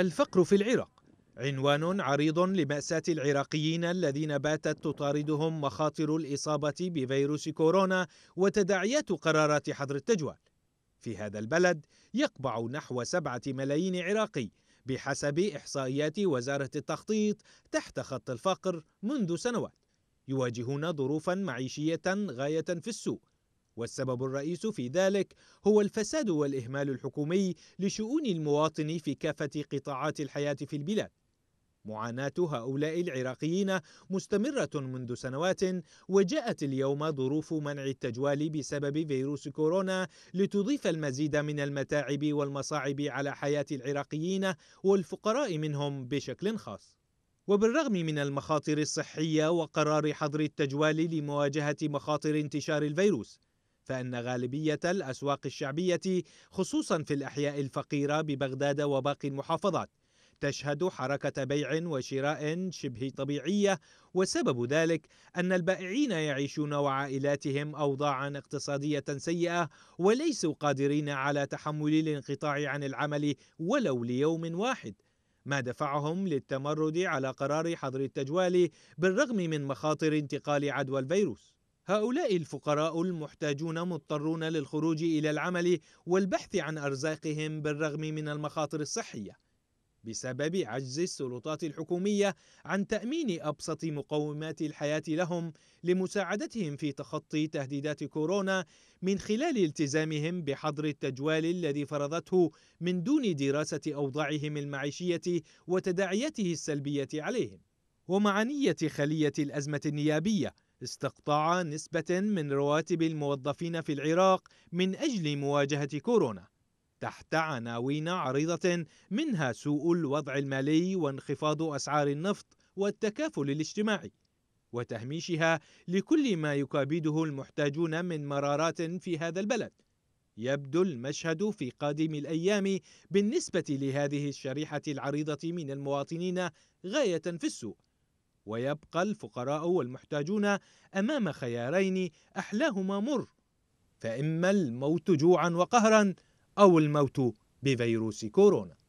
الفقر في العراق عنوان عريض لمأساة العراقيين الذين باتت تطاردهم مخاطر الإصابة بفيروس كورونا وتداعيات قرارات حظر التجوال في هذا البلد يقبع نحو سبعة ملايين عراقي بحسب إحصائيات وزارة التخطيط تحت خط الفقر منذ سنوات يواجهون ظروفا معيشية غاية في السوء والسبب الرئيس في ذلك هو الفساد والإهمال الحكومي لشؤون المواطن في كافة قطاعات الحياة في البلاد معاناة هؤلاء العراقيين مستمرة منذ سنوات وجاءت اليوم ظروف منع التجوال بسبب فيروس كورونا لتضيف المزيد من المتاعب والمصاعب على حياة العراقيين والفقراء منهم بشكل خاص وبالرغم من المخاطر الصحية وقرار حظر التجوال لمواجهة مخاطر انتشار الفيروس فإن غالبية الأسواق الشعبية خصوصا في الأحياء الفقيرة ببغداد وباقي المحافظات تشهد حركة بيع وشراء شبه طبيعية وسبب ذلك أن البائعين يعيشون وعائلاتهم أوضاعا اقتصادية سيئة وليسوا قادرين على تحمل الانقطاع عن العمل ولو ليوم واحد ما دفعهم للتمرد على قرار حظر التجوال بالرغم من مخاطر انتقال عدوى الفيروس هؤلاء الفقراء المحتاجون مضطرون للخروج إلى العمل والبحث عن أرزاقهم بالرغم من المخاطر الصحية بسبب عجز السلطات الحكومية عن تأمين أبسط مقومات الحياة لهم لمساعدتهم في تخطي تهديدات كورونا من خلال التزامهم بحظر التجوال الذي فرضته من دون دراسة أوضاعهم المعيشية وتداعياته السلبية عليهم ومع نية خلية الأزمة النيابية استقطاع نسبة من رواتب الموظفين في العراق من أجل مواجهة كورونا تحت عناوين عريضة منها سوء الوضع المالي وانخفاض أسعار النفط والتكافل الاجتماعي وتهميشها لكل ما يكابده المحتاجون من مرارات في هذا البلد يبدو المشهد في قادم الايام بالنسبه لهذه الشريحه العريضه من المواطنين غايه في السوء ويبقى الفقراء والمحتاجون امام خيارين احلاهما مر فاما الموت جوعا وقهرا او الموت بفيروس كورونا